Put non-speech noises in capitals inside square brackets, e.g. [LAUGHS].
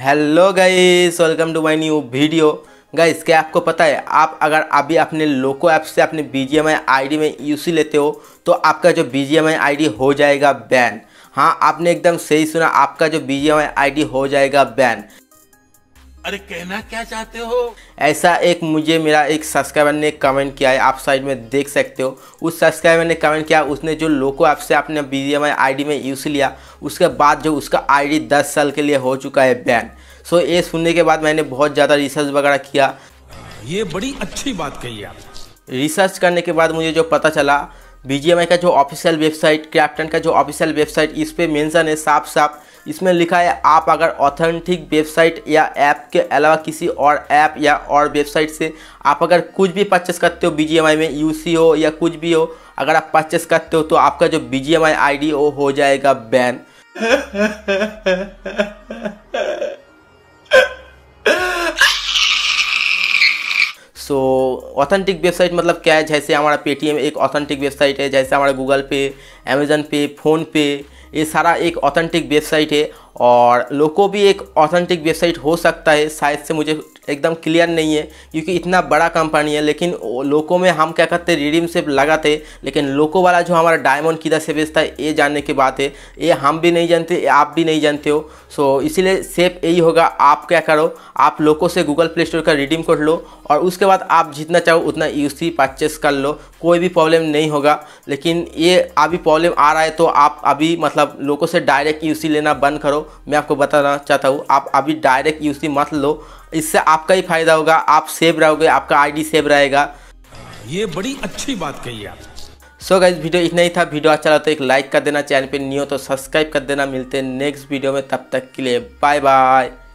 hello guys welcome to my new video guys क्या आपको पता है आप अगर अभी अपने लोको ऐप से अपने बी जी एम आई में यूसी लेते हो तो आपका जो बी जी एम आई हो जाएगा बैन हाँ आपने एकदम सही सुना आपका जो बी जी एम आई हो जाएगा बैन अरे कहना क्या चाहते हो ऐसा एक मुझे मेरा एक सब्सक्राइबर ने कमेंट किया है आप साइड में देख सकते हो उस सब्सक्राइबर ने कमेंट किया उसने जो लोको ऐप से अपने बी एम आई में यूज़ लिया उसके बाद जो उसका आईडी 10 साल के लिए हो चुका है बैन सो ये सुनने के बाद मैंने बहुत ज़्यादा रिसर्च वगैरह किया ये बड़ी अच्छी बात कही आप रिसर्च करने के बाद मुझे जो पता चला बीजीएमआई का जो ऑफिशियल वेबसाइट कैप्टन का जो ऑफिशियल वेबसाइट इस पर मैंसन है साफ साफ इसमें लिखा है आप अगर ऑथेंटिक वेबसाइट या ऐप के अलावा किसी और ऐप या और वेबसाइट से आप अगर कुछ भी परचेस करते हो बी में यू हो या कुछ भी हो अगर आप परचेस करते हो तो आपका जो बी जी एम आई हो जाएगा बैन [LAUGHS] सो ऑथेंटिक वेबसाइट मतलब क्या है जैसे हमारा पेटीएम एक ऑथेंटिक वेबसाइट है जैसे हमारा गूगल पे अमेज़न पे फ़ोन पे ये सारा एक ऑथेंटिक वेबसाइट है और लोको भी एक ऑथेंटिक वेबसाइट हो सकता है शायद से मुझे एकदम क्लियर नहीं है क्योंकि इतना बड़ा कंपनी है लेकिन लोको में हम क्या करते रिडीम सेप लगाते लेकिन लोको वाला जो हमारा डायमंड किधर से बेचता है ये जानने की बात है ये हम भी नहीं जानते आप भी नहीं जानते हो सो इसीलिए सेप यही होगा आप क्या करो आप लोको से गूगल प्ले स्टोर का रिडीम कर लो और उसके बाद आप जितना चाहो उतना यू सी परचेस कर लो कोई भी प्रॉब्लम नहीं होगा लेकिन ये अभी प्रॉब्लम आ रहा है तो आप अभी मतलब लोगों से डायरेक्ट यू सी लेना बंद करो मैं आपको बताना चाहता हूँ आप अभी डायरेक्ट यू सी मत लो इससे आपका ही फायदा होगा आप सेव रहोगे आपका आईडी सेव रहेगा ये बड़ी अच्छी बात कही आप सो so गाइज वीडियो इतना ही था वीडियो अच्छा लगता तो एक लाइक कर देना चैनल पे नहीं हो तो सब्सक्राइब कर देना मिलते हैं नेक्स्ट वीडियो में तब तक के लिए बाय बाय